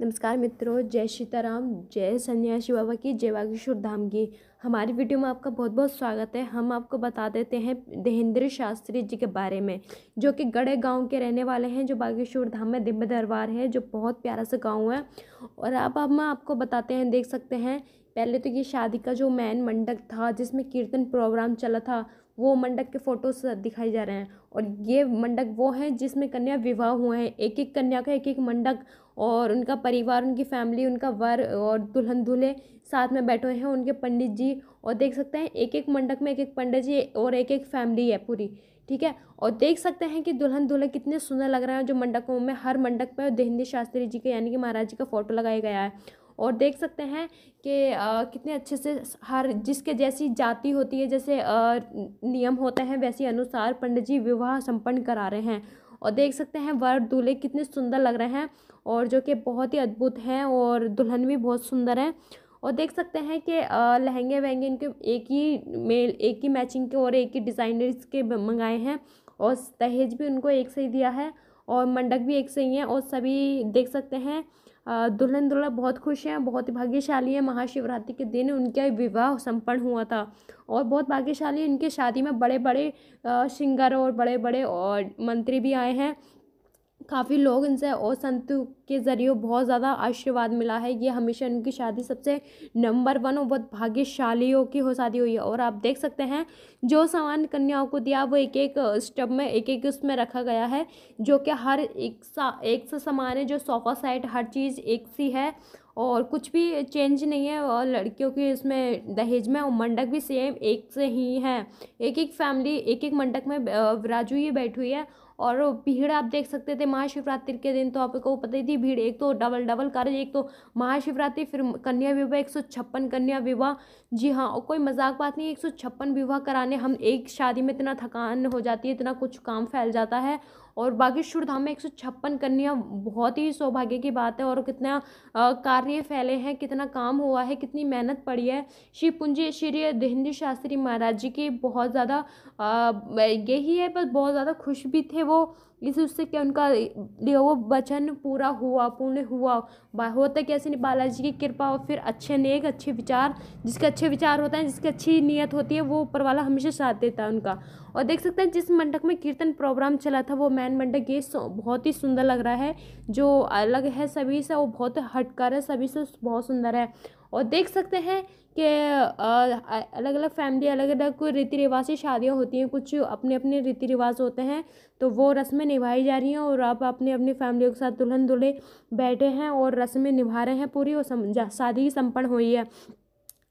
नमस्कार मित्रों जय सीताराम जय सन्यासी बाबा की जय बागेश्वर धाम की हमारी वीडियो में आपका बहुत बहुत स्वागत है हम आपको बता देते हैं देहेंद्र शास्त्री जी के बारे में जो कि गड़े गांव के रहने वाले हैं जो बागेश्वर धाम में दिव्य दरबार है जो बहुत प्यारा सा गांव है और अब हम आपको बताते हैं देख सकते हैं पहले तो ये शादी का जो मैन मंडप था जिसमें कीर्तन प्रोग्राम चला था वो मंडप के फ़ोटोज दिखाई जा रहे हैं और ये मंडप वो हैं जिसमें कन्या विवाह हुए हैं एक एक कन्या का एक एक मंडप और उनका परिवार उनकी फैमिली उनका वर और दुल्हन दूल्हे साथ में बैठे हुए हैं उनके पंडित जी और देख सकते हैं एक एक मंडप में एक एक पंडित जी और एक एक फैमिली है पूरी ठीक है और देख सकते हैं कि दुल्हन दूल्हे कितने सुंदर लग रहे हैं जो मंडपों में हर मंडप पर देहिंदी शास्त्री जी के यानी कि महाराज जी का फोटो लगाया गया है और देख सकते हैं कि आ, कितने अच्छे से हर जिसके जैसी जाति होती है जैसे आ, नियम होते हैं वैसे अनुसार पंडित जी विवाह संपन्न करा रहे हैं और देख सकते हैं वर दूल्हे कितने सुंदर लग रहे हैं और जो कि बहुत ही अद्भुत हैं और दुल्हन भी बहुत सुंदर है और देख सकते हैं कि लहंगे वहंगे इनके एक ही मेल एक ही मैचिंग के और एक ही डिज़ाइनर्स के मंगाए हैं और दहेज भी उनको एक से ही दिया है और मंडक भी एक से ही है और सभी देख सकते हैं दुल्हन दुल्हा बहुत खुश हैं बहुत ही भाग्यशाली हैं महाशिवरात्रि के दिन उनका विवाह संपन्न हुआ था और बहुत भाग्यशाली इनके शादी में बड़े बड़े सिंगर और बड़े बड़े और मंत्री भी आए हैं काफ़ी लोग इनसे और संत के ज़रिए बहुत ज़्यादा आशीर्वाद मिला है ये हमेशा इनकी शादी सबसे नंबर वन और बहुत भाग्यशालियों की हो शादी हुई है और आप देख सकते हैं जो सामान कन्याओं को दिया वो एक एक स्टब में एक एक उसमें रखा गया है जो कि हर एक सा एक सा सामान है जो सोफ़ा सेट हर चीज़ एक सी है और कुछ भी चेंज नहीं है और लड़कियों के इसमें दहेज में और मंडक भी सेम एक से ही है एक एक फैमिली एक एक मंडक में राजू ये बैठी हुई है और भीड़ आप देख सकते थे महाशिवरात्रि के दिन तो आपको पता ही थी भीड़ एक तो डबल डबल कार्य एक तो महाशिवरात्रि फिर कन्या विवाह एक सौ छप्पन कन्या विवाह जी हाँ और कोई मजाक बात नहीं एक सौ छप्पन विवाह कराने हम एक शादी में इतना थकान हो जाती है इतना कुछ काम फैल जाता है और बागेश्वर धाम में एक सौ छप्पन कन्या बहुत ही सौभाग्य की बात है और कितना कार्य फैले हैं कितना काम हुआ है कितनी मेहनत पड़ी है श्री पुंजी श्री हिंदी शास्त्री महाराज जी के बहुत ज़्यादा यही है बस बहुत ज़्यादा खुश भी थे वो इस उससे क्या उनका वो वचन पूरा हुआ पूर्ण हुआ होता कैसे नहीं बालाजी की कृपा और फिर अच्छे नेक अच्छे विचार जिसके अच्छे विचार होते हैं जिसकी अच्छी नीयत होती है वो ऊपर वाला हमेशा साथ देता है उनका और देख सकते हैं जिस मंडक में कीर्तन प्रोग्राम चला था वो मैन मंडक ये बहुत ही सुंदर लग रहा है जो अलग है सभी से वो बहुत हटकर है सभी से बहुत सुंदर है और देख सकते हैं कि अलग अलग फैमिली अलग अलग रीति रिवाज से शादियाँ होती हैं कुछ अपने अपने रीति रिवाज होते हैं तो वो रस्में निभाई जा रही हैं और आप अपने अपनी फैमिलियों के साथ दुल्हन दुल्हे बैठे हैं और रस्में निभा रहे हैं पूरी और शादी ही सम्पन्न हुई है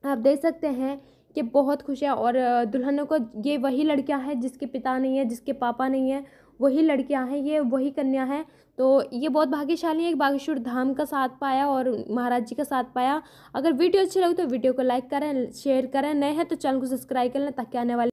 आप देख सकते हैं कि बहुत खुश है और दुल्हनों को ये वही लड़कियाँ हैं जिसके पिता नहीं है जिसके पापा नहीं है वही लड़कियां हैं ये वही कन्या है तो ये बहुत भाग्यशाली है एक बागेश्वर धाम का साथ पाया और महाराज जी का साथ पाया अगर वीडियो अच्छी लगी तो वीडियो को लाइक करें शेयर करें नए हैं तो चैनल को सब्सक्राइब कर लें ताकि आने वाले